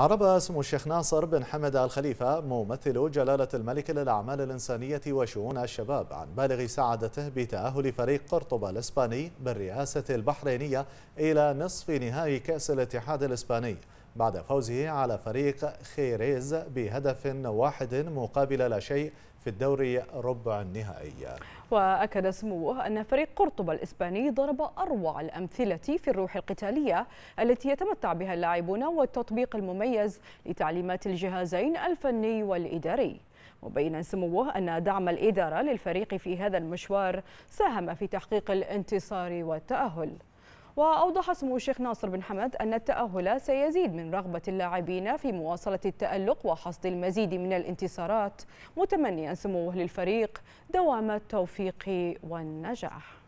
عرب اسم الشيخ ناصر بن حمد الخليفة ممثل جلالة الملك للأعمال الإنسانية وشؤون الشباب عن بالغ سعادته بتأهل فريق قرطبة الإسباني بالرئاسة البحرينية إلى نصف نهائي كأس الاتحاد الإسباني بعد فوزه على فريق خيريز بهدف واحد مقابل لا شيء في الدوري ربع النهائي وأكد سموه أن فريق قرطبة الإسباني ضرب أروع الأمثلة في الروح القتالية التي يتمتع بها اللاعبون والتطبيق المميز لتعليمات الجهازين الفني والإداري وبين سموه أن دعم الإدارة للفريق في هذا المشوار ساهم في تحقيق الانتصار والتأهل وأوضح سمو الشيخ ناصر بن حمد أن التأهل سيزيد من رغبة اللاعبين في مواصلة التألق وحصد المزيد من الانتصارات متمنيا سموه للفريق دوام التوفيق والنجاح